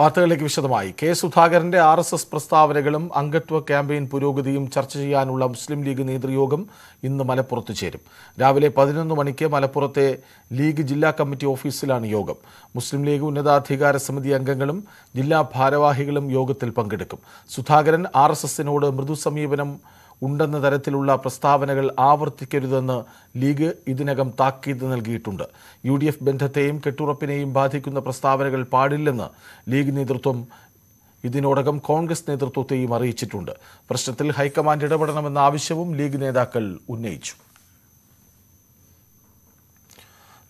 വാർത്തകളിലേക്ക് വിശദമായി കെ സുധാകരന്റെ ആർ എസ് എസ് പ്രസ്താവനകളും അംഗത്വ ക്യാമ്പയിൻ പുരോഗതിയും ചർച്ച ചെയ്യാനുള്ള മുസ്ലിം ലീഗ് നേതൃയോഗം ഇന്ന് മലപ്പുറത്ത് ചേരും രാവിലെ പതിനൊന്ന് മണിക്ക് മലപ്പുറത്തെ ലീഗ് ജില്ലാ കമ്മിറ്റി ഓഫീസിലാണ് യോഗം മുസ്ലിം ലീഗ് ഉന്നതാധികാര സമിതി അംഗങ്ങളും ജില്ലാ ഭാരവാഹികളും യോഗത്തിൽ പങ്കെടുക്കും സുധാകരൻ ആർ എസ് എസിനോട് മൃദു സമീപനം ഉണ്ടെന്ന തരത്തിലുള്ള പ്രസ്താവനകൾ ആവർത്തിക്കരുതെന്ന് ലീഗ് ഇതിനകം താക്കീത് നൽകിയിട്ടുണ്ട് യു ഡി എഫ് ബന്ധത്തെയും കെട്ടുറപ്പിനെയും ബാധിക്കുന്ന പ്രസ്താവനകൾ പാടില്ലെന്ന് ലീഗ് നേതൃത്വം ഇതിനോടകം കോൺഗ്രസ് നേതൃത്വത്തെയും അറിയിച്ചിട്ടുണ്ട് പ്രശ്നത്തിൽ ഹൈക്കമാൻഡ് ഇടപെടണമെന്ന ആവശ്യവും ലീഗ് നേതാക്കൾ ഉന്നയിച്ചു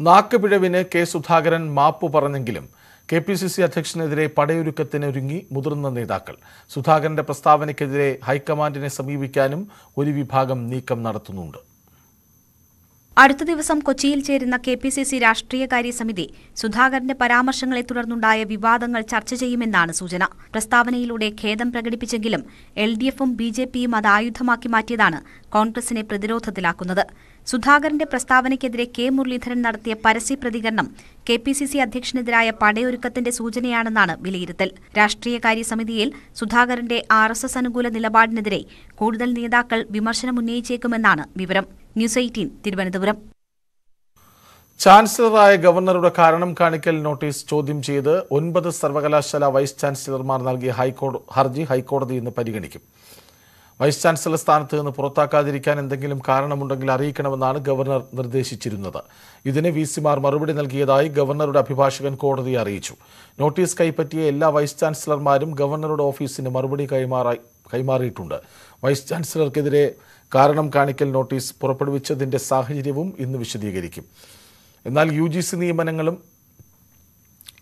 നാക്കുപിഴവിന് കെ സുധാകരൻ മാപ്പ് പറഞ്ഞെങ്കിലും കെ പി സി സി അധ്യക്ഷനെതിരെ പടയൊരുക്കത്തിനൊരുങ്ങി മുതിർന്ന നേതാക്കൾ സുധാകരന്റെ പ്രസ്താവനയ്ക്കെതിരെ ഹൈക്കമാൻഡിനെ സമീപിക്കാനും ഒരു വിഭാഗം നീക്കം നടത്തുന്നുണ്ട് അടുത്ത ദിവസം കൊച്ചിയിൽ ചേരുന്ന കെ പി സി സി രാഷ്ട്രീയകാര്യ സമിതി സുധാകരന്റെ പരാമർശങ്ങളെ തുടർന്നുണ്ടായ വിവാദങ്ങൾ ചർച്ച ചെയ്യുമെന്നാണ് സൂചന പ്രസ്താവനയിലൂടെ ഖേദം പ്രകടിപ്പിച്ചെങ്കിലും എൽ ഡി എഫും ബി ജെ പിയും അത് ആയുധമാക്കി മാറ്റിയതാണ് കോൺഗ്രസിനെ പ്രതിരോധത്തിലാക്കുന്നത് സുധാകരന്റെ പ്രസ്താവനയ്ക്കെതിരെ കെ മുരളീധരൻ നടത്തിയ പരസ്യ പ്രതികരണം കെ പി സി സി അധ്യക്ഷനെതിരായ പടയൊരുക്കത്തിന്റെ സൂചനയാണെന്നാണ് വിലയിരുത്തൽ രാഷ്ട്രീയകാര്യ സമിതിയിൽ സുധാകരന്റെ ആർ എസ് എസ് അനുകൂല നിലപാടിനെതിരെ കൂടുതൽ നേതാക്കൾ വിമർശനമുന്നയിച്ചേക്കുമെന്നാണ് വിവരം ന്യൂസ് എയ്റ്റീൻ തിരുവനന്തപുരം ചാൻസലറായ ഗവർണറുടെ കാരണം കാണിക്കൽ നോട്ടീസ് ചോദ്യം ചെയ്ത് ഒൻപത് സർവകലാശാല വൈസ് ചാൻസലർമാർ നൽകിയ ഹർജി ഹൈക്കോടതി ഇന്ന് പരിഗണിക്കും വൈസ് ചാൻസലർ സ്ഥാനത്ത് നിന്ന് പുറത്താക്കാതിരിക്കാൻ എന്തെങ്കിലും കാരണമുണ്ടെങ്കിൽ അറിയിക്കണമെന്നാണ് ഗവർണർ നിർദ്ദേശിച്ചിരുന്നത് ഇതിന് വി സിമാർ മറുപടി നൽകിയതായി ഗവർണറുടെ അഭിഭാഷകൻ കോടതിയെ അറിയിച്ചു നോട്ടീസ് കൈപ്പറ്റിയ എല്ലാ വൈസ് ചാൻസലർമാരും ഗവർണറുടെ ഓഫീസിന് മറുപടി കൈമാറായി കൈമാറിയിട്ടുണ്ട് വൈസ് ചാൻസലർക്കെതിരെ കാരണം കാണിക്കൽ നോട്ടീസ് പുറപ്പെടുവിച്ചതിൻ്റെ സാഹചര്യവും ഇന്ന് വിശദീകരിക്കും എന്നാൽ യു നിയമനങ്ങളും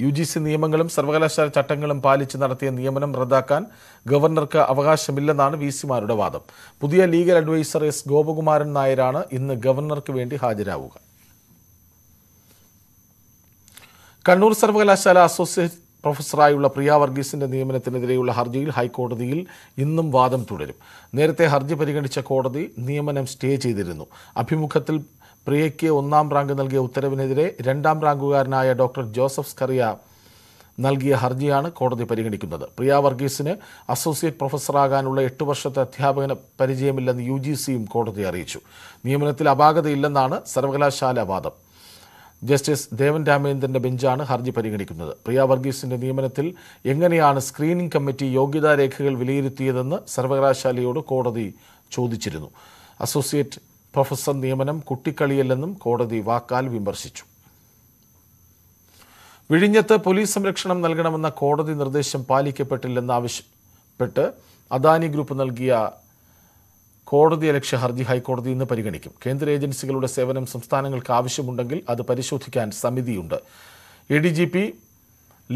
യു ജി സി നിയമങ്ങളും സർവകലാശാല ചട്ടങ്ങളും പാലിച്ച് നടത്തിയ നിയമനം റദ്ദാക്കാൻ ഗവർണർക്ക് അവകാശമില്ലെന്നാണ് വി സിമാരുടെ വാദം പുതിയ ലീഗൽ അഡ്വൈസർ എസ് ഗോപകുമാരൻ നായരാണ് ഇന്ന് ഗവർണർക്ക് വേണ്ടി ഹാജരാവുക കണ്ണൂർ സർവകലാശാല അസോസിയേറ്റ് പ്രൊഫസറായുള്ള പ്രിയ വർഗീസിന്റെ നിയമനത്തിനെതിരെയുള്ള ഹർജിയിൽ ഹൈക്കോടതിയിൽ ഇന്നും വാദം തുടരും നേരത്തെ ഹർജി പരിഗണിച്ച കോടതി നിയമനം സ്റ്റേ ചെയ്തിരുന്നു അഭിമുഖത്തിൽ പ്രിയയ്ക്ക് ഒന്നാം റാങ്ക് നൽകിയ ഉത്തരവിനെതിരെ രണ്ടാം റാങ്കുകാരനായ ഡോക്ടർ ജോസഫ് സ്കറിയ നൽകിയ ഹർജിയാണ് കോടതി പരിഗണിക്കുന്നത് പ്രിയ വർഗീസിന് അസോസിയേറ്റ് പ്രൊഫസറാകാനുള്ള എട്ട് വർഷത്തെ അധ്യാപകന് പരിചയമില്ലെന്ന് യു ജി സിയും കോടതി അറിയിച്ചു നിയമനത്തിൽ അപാകതയില്ലെന്നാണ് സർവകലാശാല വാദം ജസ്റ്റിസ് ദേവൻ രാമേന്ദ്രന്റെ ബെഞ്ചാണ് ഹർജി പരിഗണിക്കുന്നത് പ്രിയ വർഗീസിന്റെ നിയമനത്തിൽ എങ്ങനെയാണ് സ്ക്രീനിംഗ് കമ്മിറ്റി യോഗ്യതാ രേഖകൾ വിലയിരുത്തിയതെന്ന് സർവകലാശാലയോട് കോടതി ചോദിച്ചിരുന്നു അസോസിയേറ്റ് പ്രൊഫസർ നിയമനം കുട്ടിക്കളിയല്ലെന്നും കോടതി വാക്കാൽ വിമർശിച്ചു വിഴിഞ്ഞത്ത് പോലീസ് സംരക്ഷണം നൽകണമെന്ന കോടതി നിർദ്ദേശം പാലിക്കപ്പെട്ടില്ലെന്ന് ആവശ്യപ്പെട്ട് അദാനി ഗ്രൂപ്പ് നൽകിയ കോടതിയലക്ഷ്യ ഹർജി ഹൈക്കോടതി ഇന്ന് പരിഗണിക്കും കേന്ദ്ര ഏജൻസികളുടെ സേവനം സംസ്ഥാനങ്ങൾക്ക് ആവശ്യമുണ്ടെങ്കിൽ അത് പരിശോധിക്കാൻ സമിതിയുണ്ട് A D G P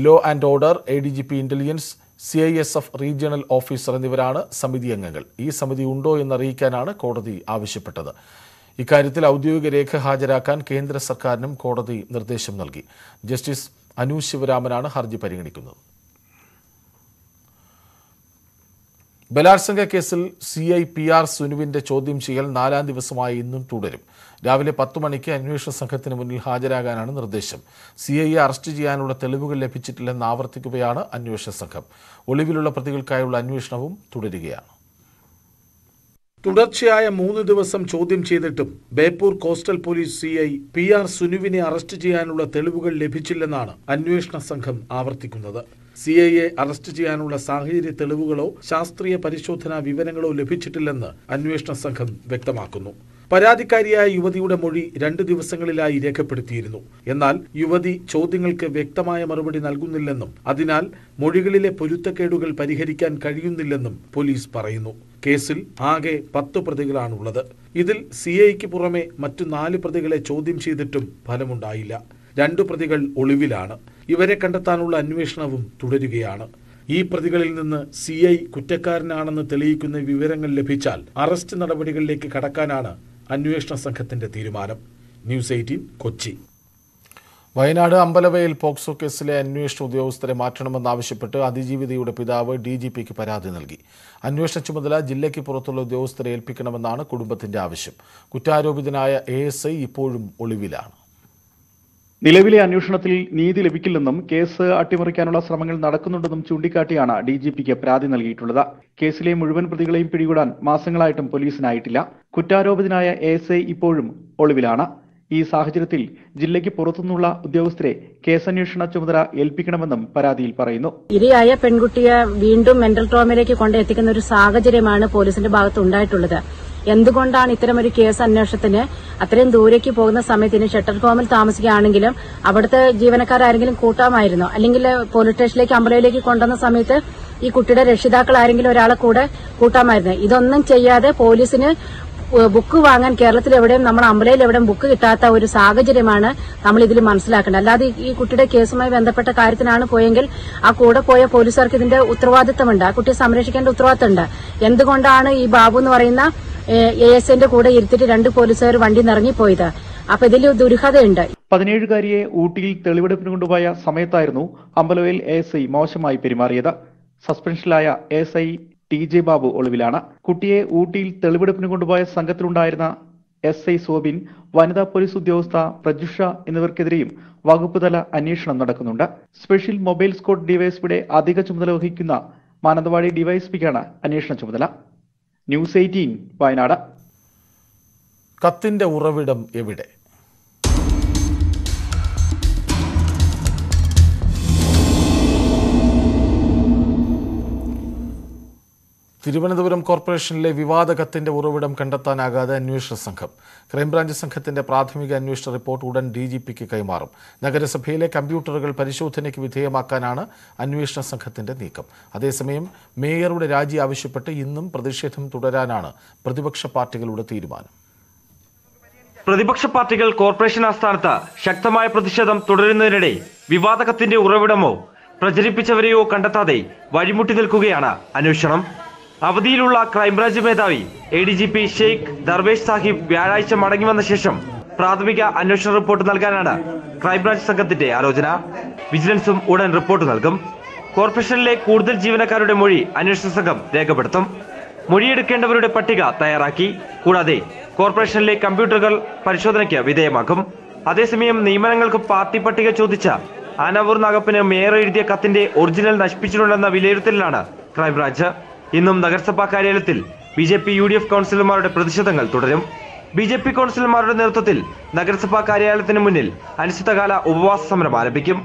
law and order A D G P intelligence C I S F regional officer എന്നിവരാണ് സമിതി അംഗങ്ങൾ ഈ സമിതി ഉണ്ടോ എന്നറിയിക്കാനാണ് കോടതി ആവശ്യപ്പെട്ടത് ഇക്കാര്യത്തിൽ ഔദ്യോഗിക രേഖ ഹാജരാക്കാൻ കേന്ദ്ര സർക്കാരിനും കോടതി നിർദ്ദേശം നൽകി ജസ്റ്റിസ് അനു ശിവരാമനാണ് ഹർജി പരിഗണിക്കുന്നത് ബലാത്സംഗ കേസിൽ സി ഐ പി ആർ സുനുവിന്റെ ചോദ്യം ചെയ്യൽ നാലാം ദിവസമായി ഇന്നും തുടരും രാവിലെ പത്ത് മണിക്ക് അന്വേഷണ സംഘത്തിന് മുന്നിൽ ഹാജരാകാനാണ് നിർദ്ദേശം സി ഐയെ അറസ്റ്റ് ചെയ്യാനുള്ള തെളിവുകൾ ലഭിച്ചിട്ടില്ലെന്ന് ആവർത്തിക്കുകയാണ് അന്വേഷണ സംഘം ഒളിവിലുള്ള പ്രതികൾക്കായുള്ള അന്വേഷണവും തുടരുകയാണ് തുടർച്ചയായ മൂന്ന് ദിവസം ചോദ്യം ചെയ്തിട്ടും Beypore coastal police C I P R സുനുവിനെ അറസ്റ്റ് ചെയ്യാനുള്ള തെളിവുകൾ ലഭിച്ചില്ലെന്നാണ് അന്വേഷണ സംഘം ആവർത്തിക്കുന്നത് സി ഐ എ അറസ്റ്റ് ചെയ്യാനുള്ള സാഹചര്യ തെളിവുകളോ ശാസ്ത്രീയ പരിശോധനാ വിവരങ്ങളോ ലഭിച്ചിട്ടില്ലെന്ന് അന്വേഷണ സംഘം വ്യക്തമാക്കുന്നു പരാതിക്കാരിയായ യുവതിയുടെ മൊഴി രണ്ട് ദിവസങ്ങളിലായി രേഖപ്പെടുത്തിയിരുന്നു എന്നാൽ യുവതി ചോദ്യങ്ങൾക്ക് വ്യക്തമായ മറുപടി നൽകുന്നില്ലെന്നും അതിനാൽ മൊഴികളിലെ പൊരുത്തക്കേടുകൾ പരിഹരിക്കാൻ കഴിയുന്നില്ലെന്നും പോലീസ് പറയുന്നു കേസിൽ ആകെ പത്ത് പ്രതികളാണുള്ളത് ഇതിൽ സി ഐക്ക് പുറമെ മറ്റു നാല് പ്രതികളെ ചോദ്യം ചെയ്തിട്ടും ഫലമുണ്ടായില്ല രണ്ടു പ്രതികൾ ഒളിവിലാണ് ഇവരെ കണ്ടെത്താനുള്ള അന്വേഷണവും തുടരുകയാണ് ഈ പ്രതികളിൽ നിന്ന് സി ഐ കുറ്റക്കാരനാണെന്ന് തെളിയിക്കുന്ന വിവരങ്ങൾ ലഭിച്ചാൽ അറസ്റ്റ് നടപടികളിലേക്ക് കടക്കാനാണ് അന്വേഷണ സംഘത്തിന്റെ തീരുമാനം news eighteen Kochi Wayanad Ambalavayal POCSO കേസിലെ അന്വേഷണ ഉദ്യോഗസ്ഥരെ മാറ്റണമെന്നാവശ്യപ്പെട്ട് അതിജീവിതയുടെ പിതാവ് ഡി ജി പിക്ക് പരാതി നൽകി അന്വേഷണ ചുമതല ജില്ലയ്ക്ക് പുറത്തുള്ള ഉദ്യോഗസ്ഥരെ ഏൽപ്പിക്കണമെന്നാണ് കുടുംബത്തിന്റെ ആവശ്യം കുറ്റാരോപിതനായ എ ഇപ്പോഴും ഒളിവിലാണ് നിലവിലെ അന്വേഷണത്തിൽ നീതി ലഭിക്കില്ലെന്നും കേസ് അട്ടിമറിക്കാനുള്ള ശ്രമങ്ങൾ നടക്കുന്നുണ്ടെന്നും ചൂണ്ടിക്കാട്ടിയാണ് ഡി ജി പിക്ക് പരാതി നൽകിയിട്ടുള്ളത് കേസിലെ മുഴുവൻ പ്രതികളെയും പിടികൂടാൻ മാസങ്ങളായിട്ടും പോലീസിനായിട്ടില്ല കുറ്റാരോപിതനായ എസ് ഐ ഇപ്പോഴും ഒളിവിലാണ് ഈ സാഹചര്യത്തിൽ ജില്ലയ്ക്ക് പുറത്തുനിന്നുള്ള ഉദ്യോഗസ്ഥരെ കേസന്വേഷണ ചുമതല ഏൽപ്പിക്കണമെന്നും പരാതിയിൽ പറയുന്നു ഇരയായ പെൺകുട്ടിയെ വീണ്ടും മെന്റൽ ട്രോമയിലേക്ക് കൊണ്ടെത്തിക്കുന്ന ഒരു സാഹചര്യമാണ് പോലീസിന്റെ ഭാഗത്ത് ഉണ്ടായിട്ടുള്ളത് എന്തുകൊണ്ടാണ് ഇത്തരമൊരു കേസ് അന്വേഷണത്തിന് അത്രയും ദൂരേക്ക് പോകുന്ന സമയത്തിന് ഷട്ടർ ഫോമിൽ താമസിക്കുകയാണെങ്കിലും അവിടുത്തെ ജീവനക്കാരെങ്കിലും കൂട്ടാമായിരുന്നോ അല്ലെങ്കിൽ പോലീസ് സ്റ്റേഷനിലേക്ക് അമ്പലയിലേക്ക് കൊണ്ടുവന്ന സമയത്ത് ഈ കുട്ടിയുടെ രക്ഷിതാക്കൾ ആരെങ്കിലും ഒരാളെ കൂടെ കൂട്ടാമായിരുന്നു ഇതൊന്നും ചെയ്യാതെ പോലീസിന് ബുക്ക് വാങ്ങാൻ കേരളത്തിൽ എവിടെയും നമ്മൾ അമ്പലയിൽ എവിടെയും ബുക്ക് കിട്ടാത്ത ഒരു സാഹചര്യമാണ് നമ്മൾ ഇതിൽ മനസ്സിലാക്കേണ്ടത് അല്ലാതെ ഈ കുട്ടിയുടെ കേസുമായി ബന്ധപ്പെട്ട കാര്യത്തിനാണ് പോയെങ്കിൽ ആ കൂടെ പോയ പോലീസുകാർക്ക് ഇതിന്റെ ഉത്തരവാദിത്തമുണ്ട് ആ കുട്ടിയെ സംരക്ഷിക്കേണ്ട ഉത്തരവാദിത്തമുണ്ട് എന്തുകൊണ്ടാണ് ഈ ബാബു എന്ന് പറയുന്ന എ എസ് എന്റെ കൂടെ ഇരുത്തിട്ട് രണ്ട് പോലീസുകാർ വണ്ടി നിറങ്ങിപ്പോയത് അപ്പൊ ഇതിൽ ദുരിഹതയുണ്ട് പതിനേഴുകാരിയെ ഊട്ടിയിൽ തെളിവെടുപ്പിന് കൊണ്ടുപോയ സമയത്തായിരുന്നു അമ്പലവയിൽ എ എസ് ഐ മോശമായി പെരുമാറിയത് സസ്പെൻഷനിലായ A S I T J Babu ഒളിവിലാണ് കുട്ടിയെ ഊട്ടിയിൽ തെളിവെടുപ്പിന് കൊണ്ടുപോയ സംഘത്തിലുണ്ടായിരുന്ന എസ് ഐ സോബിൻ വനിതാ പോലീസ് ഉദ്യോഗസ്ഥ പ്രജുഷ എന്നിവർക്കെതിരെയും വകുപ്പുതല അന്വേഷണം നടക്കുന്നുണ്ട് സ്പെഷ്യൽ മൊബൈൽ സ്ക്വാഡ് ഡിവൈഎസ്പിയുടെ അധിക ചുമതല വഹിക്കുന്ന മാനന്തവാടി ഡിവൈഎസ്പിക്കാണ് അന്വേഷണ ചുമതല ന്യൂസ് എയ്റ്റീൻ വയനാട് കത്തിന്റെ ഉറവിടം എവിടെ തിരുവനന്തപുരം കോർപ്പറേഷനിലെ വിവാദ കത്തിന്റെ ഉറവിടം കണ്ടെത്താനാകാതെ അന്വേഷണ സംഘം ക്രൈംബ്രാഞ്ച് സംഘത്തിന്റെ പ്രാഥമിക അന്വേഷണ റിപ്പോർട്ട് ഉടൻ ഡി ജി പിക്ക് കൈമാറും നഗരസഭയിലെ കമ്പ്യൂട്ടറുകൾ പരിശോധനയ്ക്ക് വിധേയമാക്കാനാണ് അന്വേഷണ സംഘത്തിന്റെ നീക്കം അതേസമയം മേയറുടെ രാജി ആവശ്യപ്പെട്ട് ഇന്നും പ്രതിഷേധം തുടരാനാണ് പ്രതിപക്ഷ പാർട്ടികളുടെ തീരുമാനം പ്രതിപക്ഷ പാർട്ടികൾ കോർപ്പറേഷൻ ആസ്ഥാനത്ത് ശക്തമായ പ്രതിഷേധം തുടരുന്നതിനിടെ വിവാദ കത്തിന്റെ ഉറവിടമോ പ്രചരിപ്പിച്ചവരെയോ കണ്ടെത്താതെ വഴിമുട്ടി നിൽക്കുകയാണ് അന്വേഷണം അവധിയിലുള്ള ക്രൈംബ്രാഞ്ച് മേധാവി A D G P Sheikh Darvesh Sahib വ്യാഴാഴ്ച മടങ്ങി വന്ന ശേഷം പ്രാഥമിക അന്വേഷണ റിപ്പോർട്ട് നൽകാനാണ് ക്രൈംബ്രാഞ്ച് സംഘത്തിന്റെ ആലോചന വിജിലൻസും ഉടൻ റിപ്പോർട്ട് നൽകും കോർപ്പറേഷനിലെ കൂടുതൽ ജീവനക്കാരുടെ മൊഴി അന്വേഷണ സംഘം രേഖപ്പെടുത്തും മൊഴിയെടുക്കേണ്ടവരുടെ പട്ടിക തയ്യാറാക്കി കൂടാതെ കോർപ്പറേഷനിലെ കമ്പ്യൂട്ടറുകൾ പരിശോധനയ്ക്ക് വിധേയമാക്കും അതേസമയം നിയമനങ്ങൾക്ക് പാർട്ടി പട്ടിക ചോദിച്ച ആനാവൂർ നാഗപ്പിന് മേയർ എഴുതിയ കത്തിന്റെ ഒറിജിനൽ നശിപ്പിച്ചിട്ടുണ്ടെന്ന വിലയിരുത്തലിലാണ് ക്രൈംബ്രാഞ്ച് ഇന്നും നഗരസഭാ കാര്യാലയത്തിൽ B J P U D F കൗൺസിലർമാരുടെ പ്രതിഷേധങ്ങൾ തുടരും ബി ജെ പി കൗൺസിലർമാരുടെ നേതൃത്വത്തിൽ നഗരസഭാ കാര്യാലയത്തിന് മുന്നിൽ അനിശ്ചിതകാല ഉപവാസ സമരം ആരംഭിക്കും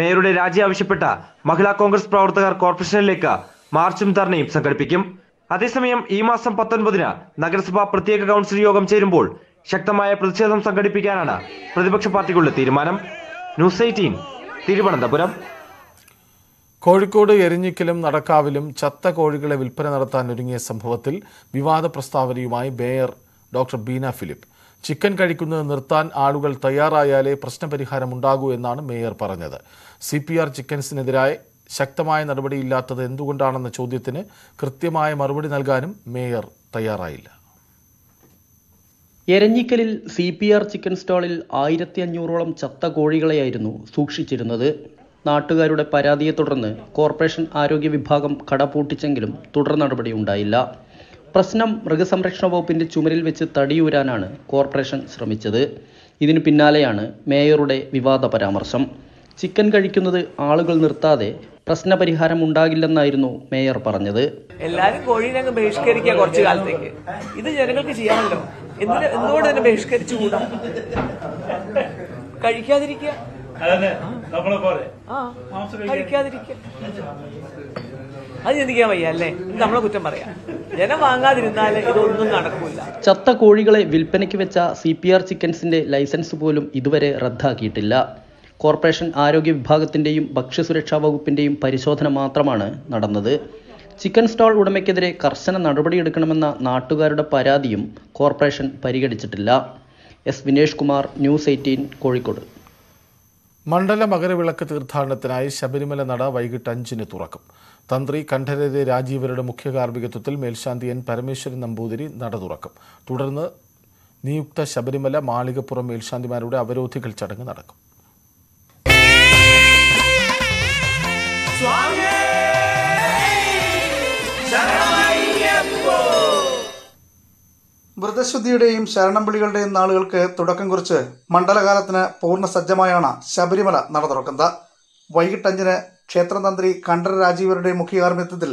മേയറുടെ രാജി ആവശ്യപ്പെട്ട മഹിളാ കോൺഗ്രസ് പ്രവർത്തകർ കോർപ്പറേഷനിലേക്ക് മാർച്ചും ധർണയും സംഘടിപ്പിക്കും അതേസമയം ഈ മാസം പത്തൊൻപതിന് നഗരസഭാ പ്രത്യേക കൗൺസിൽ യോഗം ചേരുമ്പോൾ ശക്തമായ പ്രതിഷേധം സംഘടിപ്പിക്കാനാണ് പ്രതിപക്ഷ പാർട്ടികളുടെ തീരുമാനം ന്യൂസ് എയ്റ്റീൻ തിരുവനന്തപുരം കോഴിക്കോട് എരിഞ്ഞിക്കലും നടക്കാവിലും ചത്ത കോഴികളെ വിൽപ്പന നടത്താൻ ഒരുങ്ങിയ സംഭവത്തിൽ വിവാദ പ്രസ്താവനയുമായി mayor doctor Beena Philip chicken കഴിക്കുന്നത് നിർത്താൻ ആളുകൾ തയ്യാറായാലേ പ്രശ്നപരിഹാരം ഉണ്ടാകൂ എന്നാണ് മേയർ പറഞ്ഞത് സി പി ആർ ചിക്കൻസിനെതിരായ ശക്തമായ നടപടിയില്ലാത്തത് എന്തുകൊണ്ടാണെന്ന ചോദ്യത്തിന് കൃത്യമായ മറുപടി നൽകാനും മേയർ തയ്യാറായില്ല എരഞ്ഞിക്കലിൽ സി പി ആർ ചിക്കൻ സ്റ്റാളിൽ ആയിരത്തി അഞ്ഞൂറോളം ചത്ത കോഴികളെയായിരുന്നു സൂക്ഷിച്ചിരുന്നത് നാട്ടുകാരുടെ പരാതിയെ തുടർന്ന് കോർപ്പറേഷൻ ആരോഗ്യ വിഭാഗം കട പൂട്ടിച്ചെങ്കിലും തുടർ നടപടി ഉണ്ടായില്ല പ്രശ്നം മൃഗസംരക്ഷണ വകുപ്പിന്റെ ചുമരിൽ വെച്ച് തടിയൂരാനാണ് കോർപ്പറേഷൻ ശ്രമിച്ചത് ഇതിനു പിന്നാലെയാണ് മേയറുടെ വിവാദ പരാമർശം ചിക്കൻ കഴിക്കുന്നത് ആളുകൾ നിർത്താതെ പ്രശ്നപരിഹാരം ഉണ്ടാകില്ലെന്നായിരുന്നു മേയർ പറഞ്ഞത് എല്ലാരും കോഴിനെ അങ്ങ് ബഹിഷ്കരിക്കുക കുറച്ചു കാലത്തേക്ക് ഇത് ജനങ്ങൾക്ക് ചെയ്യാമല്ലോ എന്തിന് എന്തുകൊണ്ട് തന്നെ ബഹിഷ്കരിച്ചുകൂടാ കഴിക്കാതിരിക്കുക നമ്മളെ പോലെ അത് ചിന്തിക്കാൻ വയ്യ അല്ലേ നമ്മളെ കുറ്റം പറയാം ജനം വാങ്ങാതിരുന്നാൽ ഇതൊന്നും നടക്കൂല ചത്ത കോഴികളെ വിൽപ്പനയ്ക്ക് വെച്ച സി പി ആർ ചിക്കൻസിന്റെ ലൈസൻസ് പോലും ഇതുവരെ റദ്ദാക്കിയിട്ടില്ല കോർപ്പറേഷൻ ആരോഗ്യ വിഭാഗത്തിന്റെയും ഭക്ഷ്യസുരക്ഷാ വകുപ്പിന്റെയും പരിശോധന മാത്രമാണ് നടന്നത് ചിക്കൻ സ്റ്റാൾ ഉടമയ്ക്കെതിരെ കർശന നടപടിയെടുക്കണമെന്ന നാട്ടുകാരുടെ പരാതിയും കോർപ്പറേഷൻ പരിഗണിച്ചിട്ടില്ല S Vinesh Kumar news eighteen Kozhikode Mandala Makaravilakku തീർത്ഥാടനത്തിനായി Sabarimala നട വൈകിട്ട് അഞ്ചിന് തുറക്കും തന്ത്രി കണ്ഠരര് രാജീവരുടെ മുഖ്യ കാർമ്മികത്വത്തിൽ മേൽശാന്തി എൻ പരമേശ്വരൻ നമ്പൂതിരി നട തുറക്കും തുടർന്ന് നിയുക്ത ശബരിമല മാളികപ്പുറം മേൽശാന്തിമാരുടെ അവരോധികൾ ചടങ്ങ് നടക്കും വ്രതശുദ്ധിയുടെയും ശരണം വിളികളുടെയും നാളുകൾക്ക് തുടക്കം കുറിച്ച് മണ്ഡലകാലത്തിന് പൂർണ്ണ സജ്ജമായാണ് ശബരിമല നട തുറക്കുന്നത് വൈകിട്ട് അഞ്ചിന് ക്ഷേത്രതന്ത്രി കണ്ഠര രാജീവരുടെ മുഖ്യകാർമ്മിത്വത്തിൽ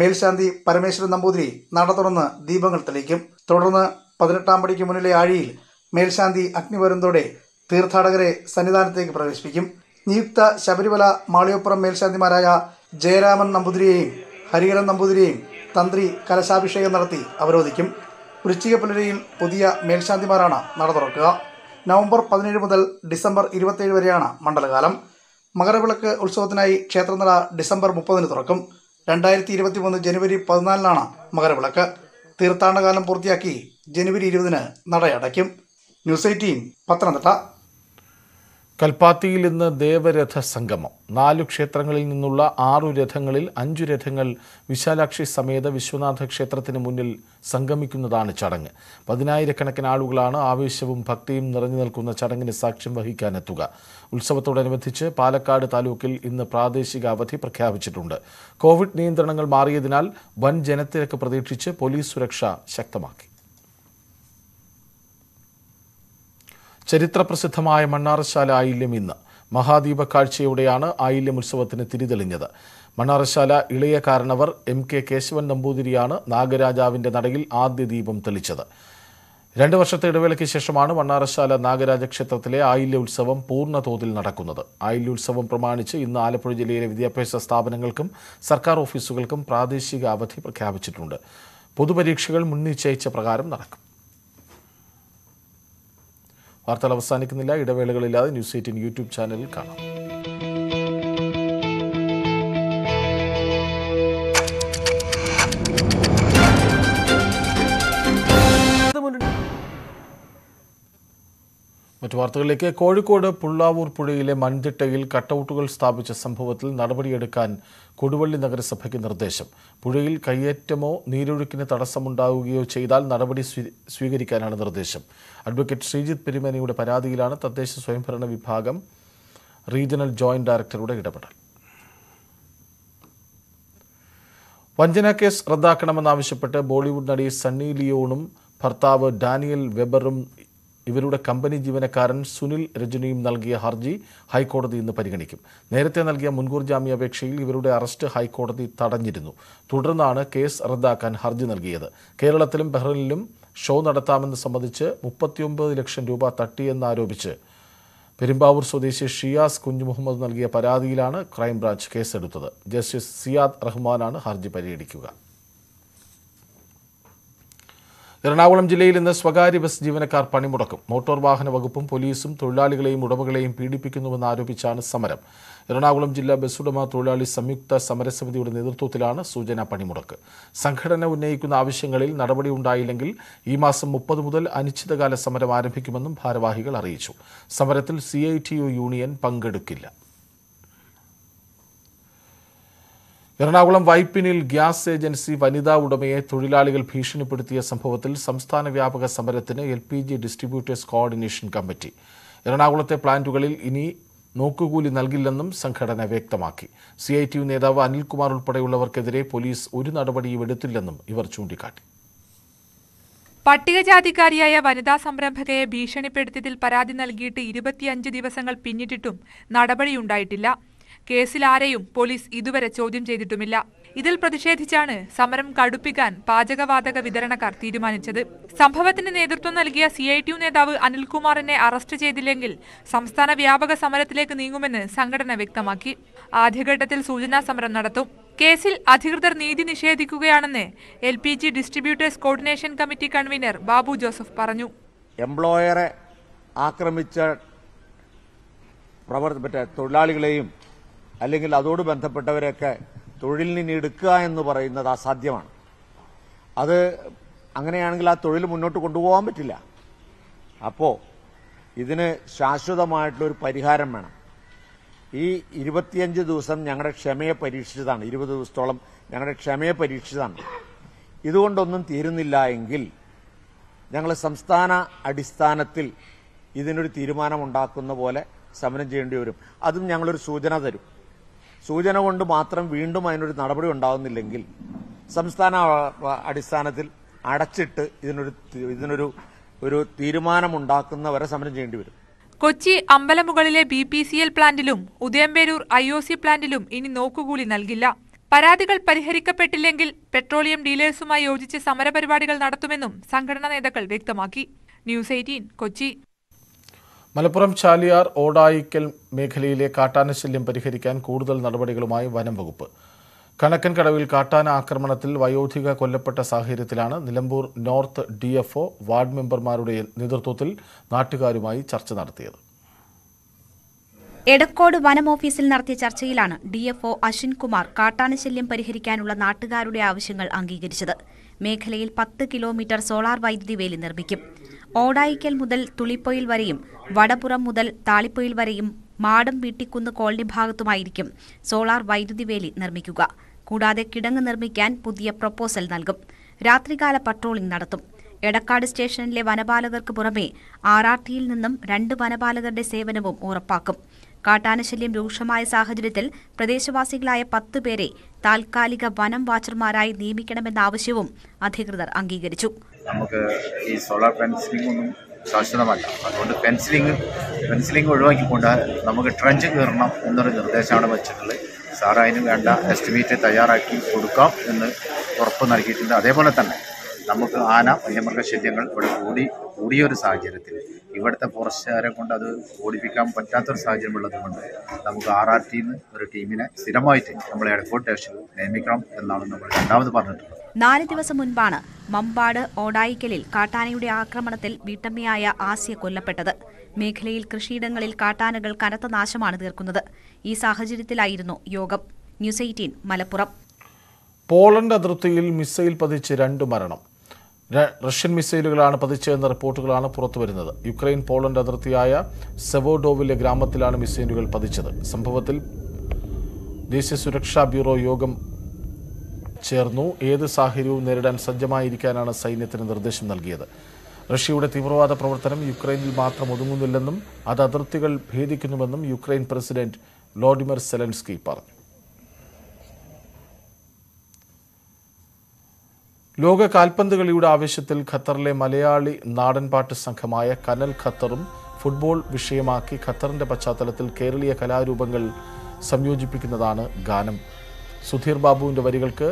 മേൽശാന്തി പരമേശ്വരൻ നമ്പൂതിരി നട തുറന്ന് ദീപങ്ങൾ തെളിയിക്കും തുടർന്ന് പതിനെട്ടാം പടിക്ക് മുന്നിലെ ആഴിയിൽ മേൽശാന്തി അഗ്നിപരുന്തോടെ തീർത്ഥാടകരെ സന്നിധാനത്തേക്ക് പ്രവേശിപ്പിക്കും നിയുക്ത ശബരിമല മാളിയപ്പുറം മേൽശാന്തിമാരായ ജയരാമൻ നമ്പൂതിരിയെയും ഹരിഹരൻ നമ്പൂതിരിയെയും തന്ത്രി കലശാഭിഷേകം നടത്തി അവരോധിക്കും വൃശ്ചിക പുലരെയും പുതിയ മേൽശാന്തിമാരാണ് നട തുറക്കുക നവംബർ പതിനേഴ് മുതൽ ഡിസംബർ ഇരുപത്തേഴ് വരെയാണ് മണ്ഡലകാലം മകരവിളക്ക് ഉത്സവത്തിനായി ക്ഷേത്രനട ഡിസംബർ മുപ്പതിന് തുറക്കും രണ്ടായിരത്തി ഇരുപത്തി മൂന്ന് ജനുവരി പതിനാലിനാണ് മകരവിളക്ക് തീർത്ഥാടനകാലം പൂർത്തിയാക്കി ജനുവരി ഇരുപതിന് നടയടയ്ക്കും ന്യൂസ് എയ്റ്റീൻ പത്തനംതിട്ട കൽപ്പാത്തിയിൽ ഇന്ന് ദേവരഥ സംഗമം നാലു ക്ഷേത്രങ്ങളിൽ നിന്നുള്ള ആറു രഥങ്ങളിൽ അഞ്ചു രഥങ്ങൾ വിശാലാക്ഷി സമേത വിശ്വനാഥ ക്ഷേത്രത്തിന് മുന്നിൽ സംഗമിക്കുന്നതാണ് ചടങ്ങ് പതിനായിരക്കണക്കിന് ആളുകളാണ് ആവേശവും ഭക്തിയും നിറഞ്ഞു നിൽക്കുന്ന ചടങ്ങിന് സാക്ഷ്യം വഹിക്കാനെത്തുക ഉത്സവത്തോടനുബന്ധിച്ച് പാലക്കാട് താലൂക്കിൽ ഇന്ന് പ്രാദേശിക അവധി പ്രഖ്യാപിച്ചിട്ടുണ്ട് കോവിഡ് നിയന്ത്രണങ്ങൾ മാറിയതിനാൽ വൻ ജനത്തിരക്ക് പ്രതീക്ഷിച്ച് പോലീസ് സുരക്ഷ ശക്തമാക്കി ചരിത്രപ്രസിദ്ധമായ മണ്ണാറശാല ആയില്യം ഇന്ന് മഹാദീപ കാഴ്ചയോടെയാണ് ആയില്യം ഉത്സവത്തിന് തിരിതെളിഞ്ഞത് മണ്ണാറശാല ഇളയ കാരണവർ എം കെ കേശവൻ നമ്പൂതിരിയാണ് നാഗരാജാവിൻ്റെ നടയിൽ ആദ്യ ദീപം തെളിച്ചത് രണ്ട് വർഷത്തെ ഇടവേളയ്ക്ക് ശേഷമാണ് മണ്ണാറശാല നാഗരാജ ക്ഷേത്രത്തിലെ ആയില്യ ഉത്സവം പൂർണ്ണ തോതിൽ നടക്കുന്നത് ആയില്യ ഉത്സവം പ്രമാണിച്ച് ഇന്ന് ആലപ്പുഴ ജില്ലയിലെ വിദ്യാഭ്യാസ സ്ഥാപനങ്ങൾക്കും സർക്കാർ ഓഫീസുകൾക്കും പ്രാദേശിക അവധി പ്രഖ്യാപിച്ചിട്ടുണ്ട് പൊതുപരീക്ഷകൾ മുൻനിശ്ചയിച്ച പ്രകാരം നടക്കും വാർത്തകൾ അവസാനിക്കുന്നില്ല ഇടവേളകളില്ലാതെ ന്യൂസ് എയ്റ്റീൻ യൂട്യൂബ് ചാനലിൽ കാണാം മറ്റു വാർത്തകളിലേക്ക് കോഴിക്കോട് പുള്ളാവൂർ പുഴയിലെ മൺതിട്ടയിൽ കട്ടൌട്ടുകൾ സ്ഥാപിച്ച സംഭവത്തിൽ നടപടിയെടുക്കാൻ കൊടുവള്ളി നഗരസഭയ്ക്ക് നിർദ്ദേശം പുഴയിൽ കയ്യേറ്റമോ നീരൊഴുക്കിന് തടസ്സമുണ്ടാവുകയോ ചെയ്താൽ നടപടി സ്വീകരിക്കാനാണ് നിർദ്ദേശം അഡ്വക്കേറ്റ് ശ്രീജിത്ത് പെരുമേനയുടെ പരാതിയിലാണ് തദ്ദേശ സ്വയംഭരണ വിഭാഗം റീജിയണൽ ജോയിന്റ് ഡയറക്ടറുടെ ഇടപെടൽ വഞ്ചന കേസ് റദ്ദാക്കണമെന്നാവശ്യപ്പെട്ട് ബോളിവുഡ് നടി സണ്ണി ലിയോണും ഭർത്താവ് ഡാനിയൽ വെബറും ഇവരുടെ കമ്പനി ജീവനക്കാരൻ സുനിൽ രജനിയും നൽകിയ ഹർജി ഹൈക്കോടതി ഇന്ന് പരിഗണിക്കും നേരത്തെ നൽകിയ മുൻകൂർ ജാമ്യാപേക്ഷയിൽ ഇവരുടെ അറസ്റ്റ് ഹൈക്കോടതി തടഞ്ഞിരുന്നു തുടർന്നാണ് കേസ് റദ്ദാക്കാൻ ഹർജി നൽകിയത് കേരളത്തിലും ബഹ്റിനിലും ഷോ നടത്താമെന്ന് സംബന്ധിച്ച് മുപ്പത്തിയൊമ്പത് ലക്ഷം രൂപ തട്ടിയെന്നാരോപിച്ച് പെരുമ്പാവൂർ സ്വദേശി ഷിയാസ് കുഞ്ഞുമുഹമ്മദ് നൽകിയ പരാതിയിലാണ് ക്രൈംബ്രാഞ്ച് കേസെടുത്തത് ജസ്റ്റിസ് സിയാദ് റഹ്മാനാണ് ഹർജി പരിഗണിക്കുക എറണാകുളം ജില്ലയിൽ ഇന്ന് സ്വകാര്യ ബസ് ജീവനക്കാർ പണിമുടക്കും മോട്ടോർ വാഹന വകുപ്പും പോലീസും തൊഴിലാളികളെയും ഉടമകളെയും പീഡിപ്പിക്കുന്നുവെന്ന് ആരോപിച്ചാണ് സമരം എറണാകുളം ജില്ലാ ബസ് ഉടമ തൊഴിലാളി സംയുക്ത സമരസമിതിയുടെ നേതൃത്വത്തിലാണ് സൂചന പണിമുടക്ക് സംഘടന ഉന്നയിക്കുന്ന ആവശ്യങ്ങളിൽ നടപടി ഉണ്ടായില്ലെങ്കിൽ ഈ മാസം മുപ്പത് മുതൽ അനിശ്ചിതകാല സമരം ആരംഭിക്കുമെന്നും ഭാരവാഹികൾ അറിയിച്ചു സമരത്തിൽ സി യൂണിയൻ പങ്കെടുക്കില്ല എറണാകുളം വൈപ്പിനിൽ ഗ്യാസ് ഏജൻസി വനിതാ ഉടമയെ തൊഴിലാളികൾ ഭീഷണിപ്പെടുത്തിയ സംഭവത്തിൽ സംസ്ഥാന വ്യാപക സമരത്തിന് L P G distributors coordination committee എറണാകുളത്തെ പ്ലാന്റുകളിൽ ഇനി നോക്കുകൂലി നൽകില്ലെന്നും സംഘടന വ്യക്തമാക്കി സി ഐ ടി യു നേതാവ് അനിൽകുമാർ ഉൾപ്പെടെയുള്ളവർക്കെതിരെ പോലീസ് ഒരു നടപടിയും എടുത്തില്ലെന്നും ഇവർ ചൂണ്ടിക്കാട്ടി പട്ടികജാതിക്കാരിയായ വനിതാ സംരംഭകയെ ഭീഷണിപ്പെടുത്തിയതിൽ പരാതി നൽകിയിട്ട് ഇരുപത്തിയഞ്ച് ദിവസങ്ങൾ പിന്നിട്ടിട്ടും നടപടിയുണ്ടായിട്ടില്ല കേസിലാരെയും പോലീസ് ഇതുവരെ ചോദ്യം ചെയ്തിട്ടുമില്ല ഇതിൽ പ്രതിഷേധിച്ചാണ് സമരം കടുപ്പിക്കാൻ പാചകവാതക വിതരണക്കാർ തീരുമാനിച്ചത് സംഭവത്തിന് നേതൃത്വം നൽകിയ സി ഐ ടി യു നേതാവ് അനിൽകുമാറിനെ അറസ്റ്റ് ചെയ്തില്ലെങ്കിൽ സംസ്ഥാന വ്യാപക സമരത്തിലേക്ക് നീങ്ങുമെന്ന് സംഘടന വ്യക്തമാക്കി ആദ്യഘട്ടത്തിൽ സൂചനാ സമരം നടത്തും കേസിൽ അധികൃതർ നീതി നിഷേധിക്കുകയാണെന്ന് L P G distributors coordination committee convener Babu Joseph പറഞ്ഞു എംപ്ലോയറെ ആക്രമിച്ച തൊഴിലാളികളെയും അല്ലെങ്കിൽ അതോട് ബന്ധപ്പെട്ടവരെയൊക്കെ തൊഴിലിന് എടുക്കുക എന്ന് പറയുന്നത് അസാധ്യമാണ് അത് അങ്ങനെയാണെങ്കിൽ ആ തൊഴിൽ മുന്നോട്ട് കൊണ്ടുപോകാൻ പറ്റില്ല അപ്പോൾ ഇതിന് ഒരു പരിഹാരം വേണം ഈ ഇരുപത്തിയഞ്ച് ദിവസം ഞങ്ങളുടെ ക്ഷമയെ പരീക്ഷിച്ചതാണ് ഇരുപത് ദിവസത്തോളം ഞങ്ങളുടെ ക്ഷമയെ പരീക്ഷിച്ചതാണ് ഇതുകൊണ്ടൊന്നും തീരുന്നില്ല എങ്കിൽ ഞങ്ങൾ സംസ്ഥാന അടിസ്ഥാനത്തിൽ ഇതിനൊരു തീരുമാനമുണ്ടാക്കുന്ന പോലെ സമരം ചെയ്യേണ്ടി വരും അതും ഞങ്ങളൊരു സൂചന തരും സൂചന കൊണ്ട് മാത്രം വീണ്ടും അതിനൊരു നടപടി ഉണ്ടാവുന്നില്ലെങ്കിൽ സംസ്ഥാന അടിസ്ഥാനത്തിൽ അടച്ചിട്ട് ഇതിനൊരു ഇതിനൊരു ഒരു തീരുമാനമുണ്ടാക്കുന്നവരെ സമരം ചെയ്യേണ്ടി വരും കൊച്ചി അമ്പലമുകളിലെ ബി പി സി എൽ പ്ലാന്റിലും ഉദയംപേരൂർ ഐ ഒ സി പ്ലാന്റിലും ഇനി നോക്കുകൂലി നൽകില്ല പരാതികൾ പരിഹരിക്കപ്പെട്ടില്ലെങ്കിൽ പെട്രോളിയം ഡീലേഴ്സുമായി യോജിച്ച് സമരപരിപാടികൾ നടത്തുമെന്നും സംഘടനാ നേതാക്കൾ വ്യക്തമാക്കി ന്യൂസ് എയ്റ്റീൻ കൊച്ചി മലപ്പുറം ചാലിയാർ ഓടായിക്കൽ മേഖലയിലെ കാട്ടാന ശല്യം പരിഹരിക്കാൻ കൂടുതൽ നടപടികളുമായി വനം വകുപ്പ് കണക്കൻ കടവിൽ കാട്ടാന ആക്രമണത്തിൽ വയോധിക കൊല്ലപ്പെട്ട സാഹചര്യത്തിലാണ് Nilambur north D F ward മെമ്പർമാരുടെ നേതൃത്വത്തിൽ നാട്ടുകാരുമായി ചർച്ച നടത്തിയത് എടക്കോട് വനം ഓഫീസിൽ നടത്തിയ ചർച്ചയിലാണ് D F O Ashwin Kumar കാട്ടാനശല്യം പരിഹരിക്കാനുള്ള നാട്ടുകാരുടെ ആവശ്യങ്ങൾ അംഗീകരിച്ചത് മേഖലയിൽ പത്ത് കിലോമീറ്റർ സോളാർ വൈദ്യുതി വേലി നിർമ്മിക്കും ഓടായിക്കൽ മുതൽ തുളിപ്പൊയിൽ വരെയും വടപുറം മുതൽ താളിപ്പൊയിൽ വരെയും മാടം വീട്ടിക്കുന്ന് കോളനി ഭാഗത്തുമായിരിക്കും സോളാർ വൈദ്യുതി വേലി നിർമ്മിക്കുക കൂടാതെ കിടങ്ങ് നിർമ്മിക്കാൻ പുതിയ പ്രപ്പോസൽ നൽകും രാത്രികാല പട്രോളിംഗ് നടത്തും എടക്കാട് സ്റ്റേഷനിലെ വനപാലകർക്ക് പുറമെ ആർ നിന്നും രണ്ട് വനപാലകരുടെ സേവനവും ഉറപ്പാക്കും കാട്ടാനശല്യം രൂക്ഷമായ സാഹചര്യത്തിൽ പ്രദേശവാസികളായ പത്ത് പേരെ താൽക്കാലിക വനം വാച്ചർമാരായി നിയമിക്കണമെന്ന ആവശ്യവും അധികൃതർ അംഗീകരിച്ചു നമുക്ക് ഈ സോളാർ പെൻസിലിംഗ് ഒന്നും ശാശ്വതമല്ല അതുകൊണ്ട് ഫെൻസിലിംഗ് ഫെൻസിലിംഗ് ഒഴിവാക്കിക്കൊണ്ട് നമുക്ക് ട്രഞ്ച് കയറണം എന്നൊരു നിർദ്ദേശമാണ് വെച്ചിട്ടുള്ളത് സാർ അതിന് വേണ്ട എസ്റ്റിമേറ്റ് തയ്യാറാക്കി കൊടുക്കാം എന്ന് ഉറപ്പ് നൽകിയിട്ടുണ്ട് അതേപോലെ തന്നെ നമുക്ക് ആന വന്യമൃഗശല്യങ്ങൾ ഇവിടെ കൂടി കൂടിയൊരു സാഹചര്യത്തിൽ ഇവിടുത്തെ ഫോറസ്റ്റുകാരെ കൊണ്ട് അത് ഓടിപ്പിക്കാൻ പറ്റാത്തൊരു സാഹചര്യം ഉള്ളതുകൊണ്ട് നമുക്ക് ആർ ആർ ടിന്ന് ഒരു ടീമിനെ സ്ഥിരമായിട്ട് നമ്മൾ എയർപോർട്ട് സ്റ്റേഷനിൽ നിയമിക്കണം എന്നാണ് നമ്മൾ രണ്ടാമത് പറഞ്ഞിട്ടുള്ളത് നാല് ദിവസം മുൻപാണ് മമ്പാട് ഓടായിക്കലിൽ കാട്ടാനയുടെ ആക്രമണത്തിൽ വീട്ടമ്മയായ ആസിയ കൊല്ലപ്പെട്ടത് മേഖലയിൽ കൃഷിയിടങ്ങളിൽ കാട്ടാനകൾ കനത്ത നാശമാണ് തീർക്കുന്നത് ഈ സാഹചര്യത്തിലായിരുന്നു യോഗം ന്യൂസ് എയ്റ്റീൻ മലപ്പുറം പോളണ്ട് അതിർത്തിയിൽ മിസൈൽ പതിച്ച് രണ്ട് മരണം റഷ്യൻ മിസൈലുകളാണ് പതിച്ചതെന്ന റിപ്പോർട്ടുകളാണ് പുറത്തുവരുന്നത് യുക്രൈൻ പോളണ്ട് അതിർത്തിയായ സെവോഡോവിലെ ഗ്രാമത്തിലാണ് മിസൈലുകൾ പതിച്ചത് സംഭവത്തിൽ ദേശീയ സുരക്ഷാ ബ്യൂറോ യോഗം ചേർന്നു ഏത് സാഹചര്യവും നേരിടാൻ സജ്ജമായിരിക്കാനാണ് സൈന്യത്തിന് നിർദ്ദേശം നൽകിയത് റഷ്യയുടെ തീവ്രവാദ പ്രവർത്തനം യുക്രൈനിൽ മാത്രം ഒതുങ്ങുന്നില്ലെന്നും അത് അതിർത്തികൾ ഭേദിക്കുന്നുവെന്നും യുക്രൈൻ പ്രസിഡന്റ് വ്ളോഡിമിർ സെലൻസ്കി പറഞ്ഞു ലോക കാൽപന്ത് കളിയുടെ ആവശ്യത്തിൽ ഖത്തറിലെ മലയാളി നാടൻപാട്ട് സംഘമായ കനൽ ഖത്തറും ഫുട്ബോൾ വിഷയമാക്കി ഖത്തറിന്റെ പശ്ചാത്തലത്തിൽ കേരളീയ കലാരൂപങ്ങൾ സംയോജിപ്പിക്കുന്നതാണ് ഗാനം സുധീർ ബാബുവിന്റെ വരികൾക്ക്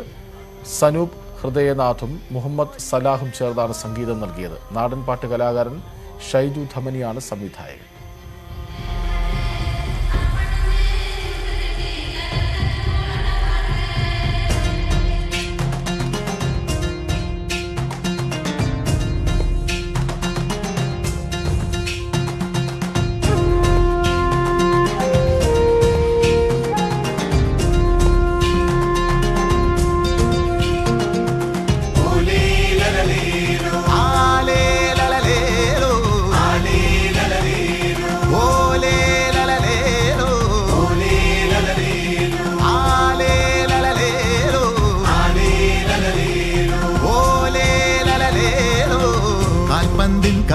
സനൂപ് ഹൃദയനാഥും മുഹമ്മദ് സലാഹും ചേർന്നാണ് സംഗീതം നൽകിയത് നാടൻപാട്ട് കലാകാരൻ ഷൈജു ധമനിയാണ് സംവിധായകൻ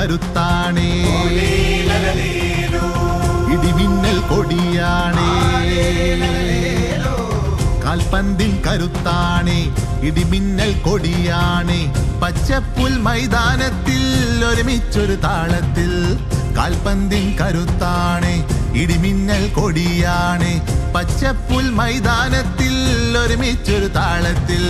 കരുത്താണേ ഇടിമിന്നൽ കൊടിയാണേ കാൽപന്തിൽ കരുത്താണേ ഇടിമിന്നൽ കൊടിയാണേ പച്ചപ്പുൽ മൈതാനത്തിൽ ഒരുമിച്ചൊരു താളത്തിൽ കാൽപന്തിൽ കരുത്താണേ ഇടിമിന്നൽ കൊടിയാണേ പച്ചപ്പുൽ മൈതാനത്തിൽ ഒരുമിച്ചൊരു താളത്തിൽ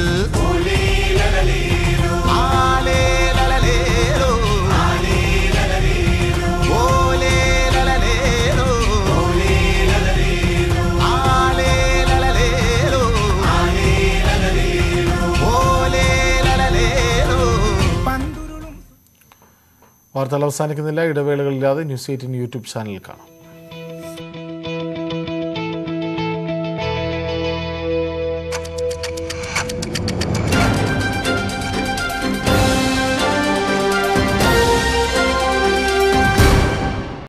വാർത്തകൾ അവസാനിക്കുന്നില്ല ഇടവേളകളില്ലാതെ ന്യൂസ് എയ്റ്റീൻ യൂട്യൂബ് ചാനൽ കാണാം